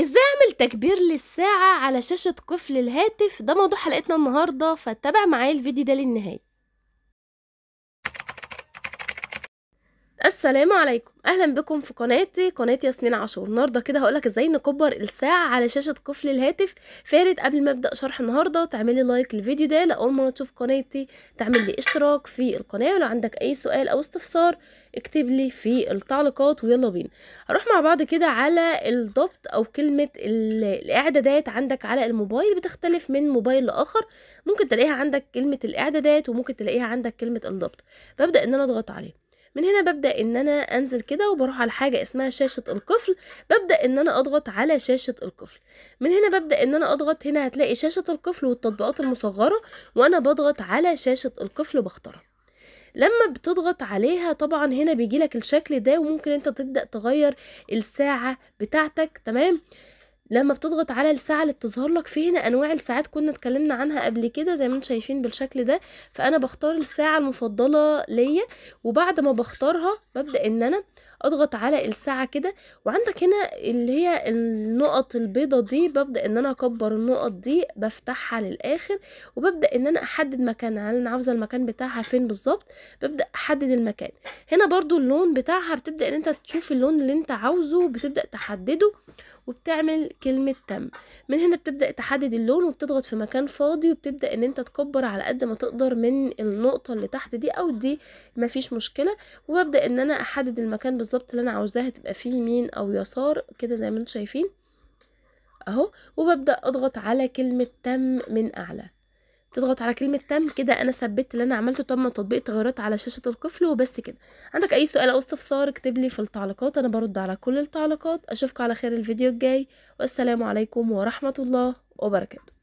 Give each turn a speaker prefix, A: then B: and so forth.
A: ازاي اعمل تكبير للساعة على شاشة قفل الهاتف ده موضوع حلقتنا النهاردة فاتبع معايا الفيديو ده للنهاية السلام عليكم اهلا بكم في قناتي قناه ياسمين عاشور النهارده كده هقولك ازاي نكبر الساعه على شاشه قفل الهاتف فارد قبل ما ابدا شرح النهارده تعملي لايك للفيديو ده لاول مره تشوف قناتي تعمل لي اشتراك في القناه ولو عندك اي سؤال او استفسار اكتب لي في التعليقات ويلا بينا هروح مع بعض كده على الضبط او كلمه الاعدادات عندك على الموبايل بتختلف من موبايل لاخر ممكن تلاقيها عندك كلمه الاعدادات وممكن تلاقيها عندك كلمه الضبط ببدا ان انا اضغط عليه من هنا ببدأ ان انا انزل كده وبروح على حاجة اسمها شاشة القفل ببدأ ان انا اضغط على شاشة القفل من هنا ببدأ ان انا اضغط هنا هتلاقي شاشة القفل والتطبيقات المصغرة وانا بضغط على شاشة القفل وبختارها لما بتضغط عليها طبعا هنا بيجيلك الشكل ده وممكن انت تبدأ تغير الساعة بتاعتك تمام لما بتضغط على الساعة اللي بتظهر لك هنا انواع الساعات كنا اتكلمنا عنها قبل كده زي ما انتم شايفين بالشكل ده فانا بختار الساعة المفضلة ليا وبعد ما بختارها ببدأ ان انا اضغط على الساعة كده وعندك هنا اللي هي النقط البيضة دي ببدأ ان انا اكبر النقط دي بفتحها للاخر وببدأ ان انا احدد مكانها هل انا عاوزة المكان بتاعها فين بالظبط ببدأ احدد المكان هنا برضو اللون بتاعها بتبدأ ان انت تشوف اللون اللي انت عاوزه بتبدأ تحدده وبتعمل كلمة تم من هنا بتبدأ تحدد اللون وبتضغط في مكان فاضي وبتبدأ ان انت تكبر على قد ما تقدر من النقطة اللي تحت دي او دي مفيش مشكلة وببدأ ان انا احدد المكان بالظبط اللي انا عاوزاها تبقى فيه يمين او يسار كده زي ما انتم شايفين اهو وببدأ اضغط على كلمة تم من اعلى تضغط على كلمه تم كده انا ثبت اللي انا عملته تم تطبيق تغيرات على شاشه القفل وبس كده عندك اي سؤال او استفسار اكتب لي في التعليقات انا برد على كل التعليقات اشوفكم على خير الفيديو الجاي والسلام عليكم ورحمه الله وبركاته